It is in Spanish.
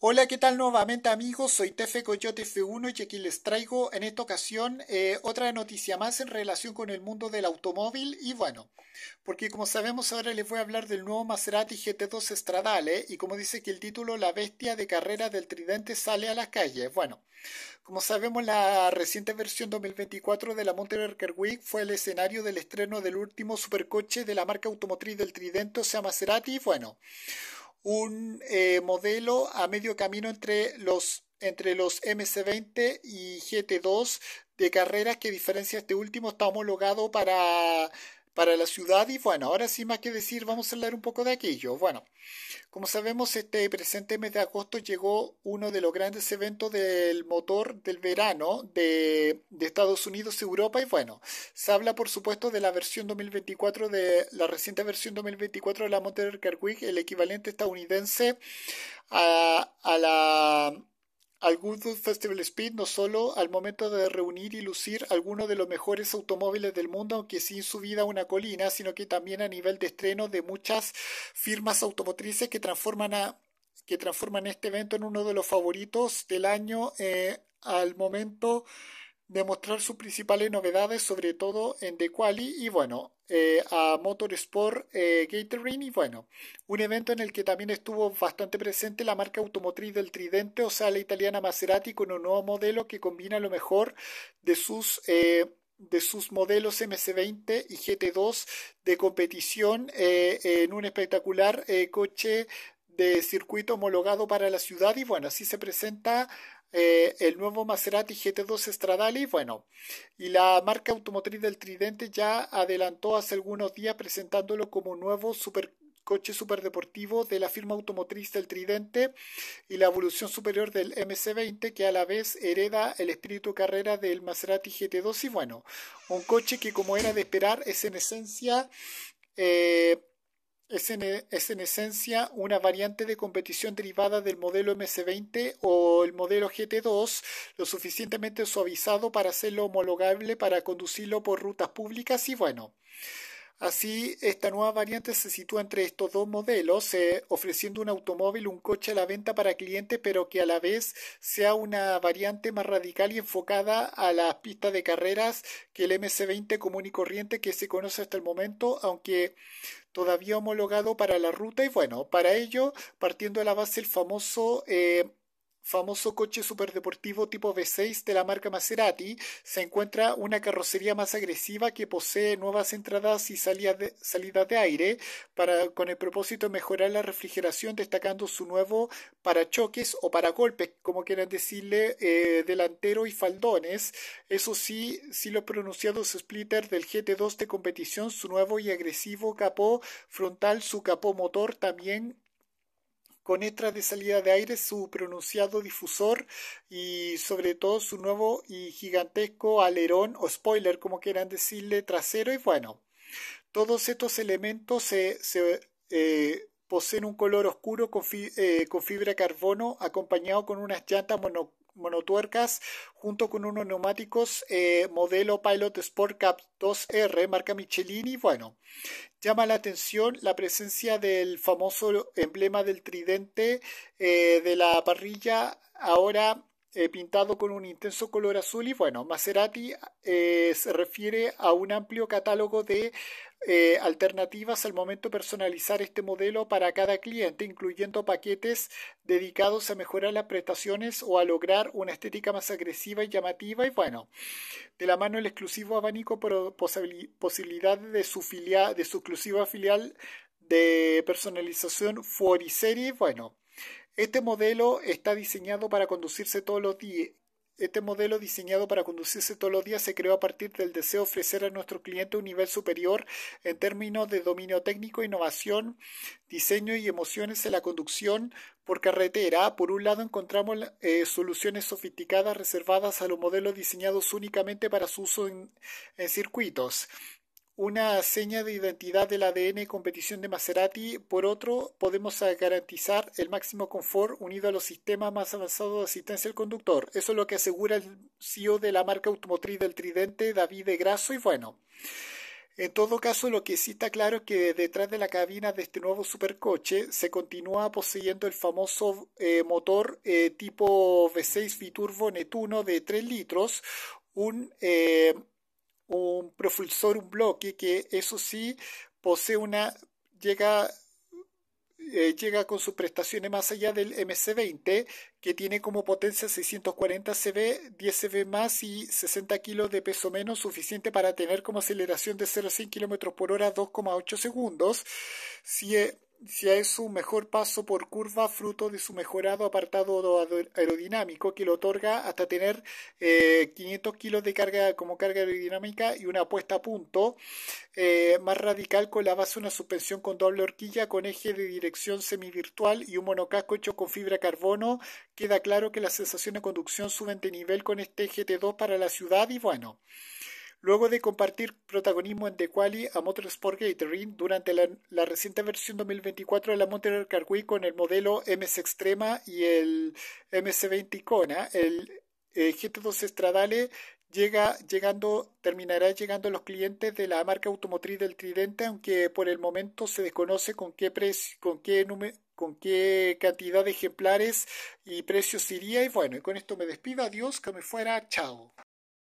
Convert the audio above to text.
Hola, ¿qué tal nuevamente amigos? Soy Tefe Coyote F1 y aquí les traigo en esta ocasión eh, otra noticia más en relación con el mundo del automóvil y bueno, porque como sabemos ahora les voy a hablar del nuevo Maserati GT2 Stradale ¿eh? y como dice que el título La bestia de carrera del tridente sale a las calles. Bueno, como sabemos la reciente versión 2024 de la Monterey Week fue el escenario del estreno del último supercoche de la marca automotriz del tridente, o sea Maserati bueno un eh, modelo a medio camino entre los entre los MC20 y GT2 de carreras que diferencia este último está homologado para para la ciudad. Y bueno, ahora sí más que decir, vamos a hablar un poco de aquello. Bueno, como sabemos, este presente mes de agosto llegó uno de los grandes eventos del motor del verano de, Estados Unidos, Europa. Y bueno, se habla por supuesto de la versión 2024, de la reciente versión 2024 de la Motor Car Week, el equivalente estadounidense a la Goodwood Festival Speed no solo al momento de reunir y lucir algunos de los mejores automóviles del mundo, aunque sin subida a una colina, sino que también a nivel de estreno de muchas firmas automotrices que transforman a que transforman este evento en uno de los favoritos del año eh, al momento demostrar sus principales novedades, sobre todo en De Quali y bueno, eh, a Motorsport eh, y bueno, un evento en el que también estuvo bastante presente la marca automotriz del Tridente, o sea, la italiana Maserati con un nuevo modelo que combina lo mejor de sus... Eh, de sus modelos MC20 y GT2 de competición eh, en un espectacular coche de circuito homologado para la ciudad y bueno, así se presenta eh, el nuevo Maserati GT2 Stradale y bueno, y la marca automotriz del Tridente ya adelantó hace algunos días presentándolo como nuevo super coche superdeportivo de la firma automotriz del Tridente y la evolución superior del MC20 que a la vez hereda el espíritu carrera del Maserati GT2 y bueno, un coche que como era de esperar es en esencia eh, e, es en, esencia una variante de competición derivada del modelo MC20 o el modelo GT2, lo suficientemente suavizado para hacerlo homologable para conducirlo por rutas públicas y bueno. Así, esta nueva variante se sitúa entre estos dos modelos, eh, ofreciendo un automóvil, un coche a la venta para clientes, pero que a la vez sea una variante más radical y enfocada a las pistas de carreras que el MC20 común y corriente que se conoce hasta el momento, aunque todavía homologado para la ruta. Y bueno, para ello, partiendo de la base el famoso... Eh, famoso coche superdeportivo tipo V6 de la marca Maserati, se encuentra una carrocería más agresiva que posee nuevas entradas y salidas de, aire para, con el propósito de mejorar la refrigeración, destacando su nuevo parachoques o golpes, como quieran decirle, eh, delantero y faldones. Eso sí, si los pronunciados splitter del GT2 de competición, su nuevo y agresivo capó frontal, su capó motor también con extras de salida de aire, su pronunciado difusor y sobre todo su nuevo y gigantesco alerón o spoiler, como quieran decirle, trasero. Y bueno, todos estos elementos se, eh, Poseen un color oscuro eh, con, fibra carbono acompañado con unas llantas monotuercas junto con unos neumáticos eh, modelo Pilot Sport Cup 2R marca Michelin y bueno, llama la atención la presencia del famoso emblema del tridente eh, de la parrilla ahora eh, pintado con un intenso color azul y bueno, Maserati eh, se refiere a un amplio catálogo de eh, alternativas al momento de personalizar este modelo para cada cliente, incluyendo paquetes dedicados a mejorar las prestaciones o a lograr una estética más agresiva y llamativa. Y bueno, de la mano el exclusivo abanico posibilidades posibilidad de su, filial, de su exclusiva filial de personalización Fuori Series. Bueno, este modelo está diseñado para conducirse todos los días. Este modelo diseñado para conducirse todos los días se creó a partir del deseo de ofrecer a nuestro cliente un nivel superior en términos de dominio técnico, innovación, diseño y emociones en la conducción por carretera. Por un lado encontramos eh, soluciones sofisticadas reservadas a los modelos diseñados únicamente para su uso en circuitos una seña de identidad del ADN competición de Maserati. Por otro, podemos garantizar el máximo confort unido a los sistemas más avanzados de asistencia al conductor. Eso es lo que asegura el CEO de la marca automotriz del Tridente, David de Grasso. Y bueno, en todo caso, lo que sí está claro es que detrás de la cabina de este nuevo supercoche se continúa poseyendo el famoso eh, motor eh, tipo V6 Biturbo Netuno de 3 litros, un eh, un propulsor, un bloque, que eso sí posee una, llega, eh, llega con sus prestaciones más allá del MC20, que tiene como potencia 640 CV, 10 CV más y 60 kilos de peso menos, suficiente para tener como aceleración de 0 a 100 km por hora 2,8 segundos. Si, eh, ya es su mejor paso por curva fruto de su mejorado apartado aerodinámico que le otorga hasta tener 500 eh, kilos de carga como carga aerodinámica y una puesta a punto eh, más radical con la base de una suspensión con doble horquilla con eje de dirección semivirtual y un monocasco hecho con fibra carbono queda claro que la sensación de conducción suben de nivel con este GT2 para la ciudad y bueno Luego de compartir protagonismo en The Quali a Motorsport Gatorade durante la, reciente versión 2024 de la Motor Car Week con el modelo MS Extrema y el MS20 Icona, el eh, GT2 Estradale llega llegando, terminará llegando a los clientes de la marca automotriz del Tridente, aunque por el momento se desconoce con qué precio, con qué con qué cantidad de ejemplares y precios iría. Y bueno, y con esto me despido. Adiós, que me fuera. Chao.